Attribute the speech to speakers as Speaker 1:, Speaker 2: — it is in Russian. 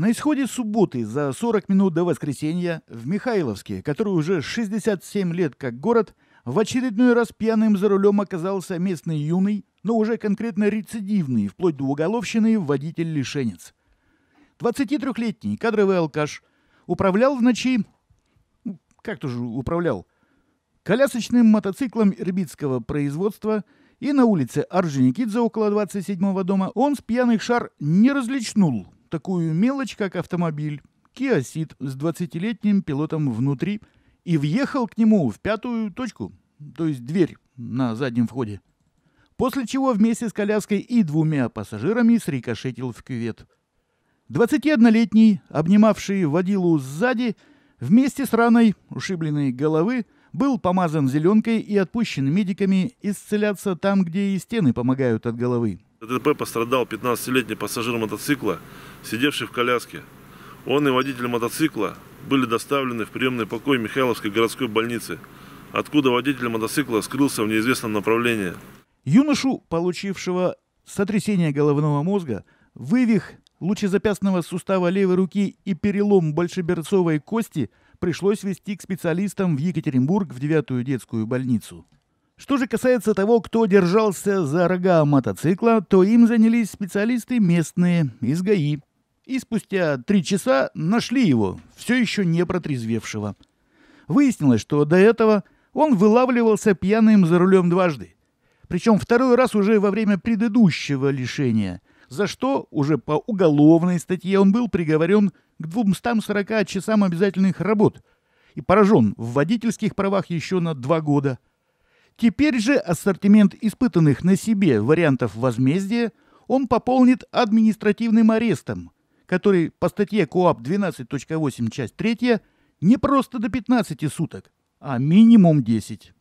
Speaker 1: На исходе субботы за 40 минут до воскресенья в Михайловске, который уже 67 лет как город, в очередной раз пьяным за рулем оказался местный юный, но уже конкретно рецидивный, вплоть до уголовщины, водитель-лишенец. 23-летний кадровый алкаш управлял в ночи... Ну, Как-то же управлял? Колясочным мотоциклом ирбитского производства и на улице Орджоникидзе около 27-го дома он с пьяных шар не различнул такую мелочь, как автомобиль, Kia Ceed с 20-летним пилотом внутри и въехал к нему в пятую точку, то есть дверь на заднем входе. После чего вместе с коляской и двумя пассажирами срикошетил в кювет. 21-летний, обнимавший водилу сзади, вместе с раной ушибленной головы, был помазан зеленкой и отпущен медиками исцеляться там, где и стены помогают от головы,
Speaker 2: в ДТП пострадал 15-летний пассажир мотоцикла, сидевший в коляске. Он и водитель мотоцикла были доставлены в приемный покой Михайловской городской больницы, откуда водитель мотоцикла скрылся в неизвестном направлении.
Speaker 1: Юношу, получившего сотрясение головного мозга, вывих лучезапястного сустава левой руки и перелом большеберцовой кости пришлось вести к специалистам в Екатеринбург в девятую детскую больницу. Что же касается того, кто держался за рога мотоцикла, то им занялись специалисты местные из ГАИ. И спустя три часа нашли его, все еще не протрезвевшего. Выяснилось, что до этого он вылавливался пьяным за рулем дважды. Причем второй раз уже во время предыдущего лишения, за что уже по уголовной статье он был приговорен к 240 часам обязательных работ и поражен в водительских правах еще на два года – Теперь же ассортимент испытанных на себе вариантов возмездия он пополнит административным арестом, который по статье КОАП 12.8 часть 3 не просто до 15 суток, а минимум 10.